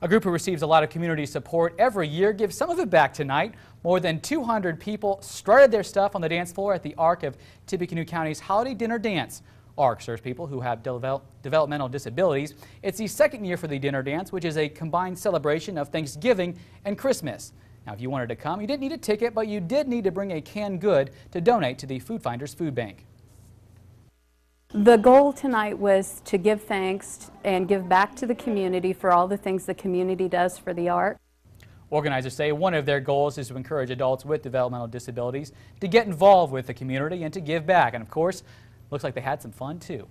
A group who receives a lot of community support every year gives some of it back tonight. More than 200 people started their stuff on the dance floor at the Arc of Tippecanoe County's Holiday Dinner Dance. ARC serves people who have developmental disabilities. It's the second year for the dinner dance, which is a combined celebration of Thanksgiving and Christmas. Now, if you wanted to come, you didn't need a ticket, but you did need to bring a canned good to donate to the Food Finders Food Bank. The goal tonight was to give thanks and give back to the community for all the things the community does for the art. Organizers say one of their goals is to encourage adults with developmental disabilities to get involved with the community and to give back. And of course, looks like they had some fun too.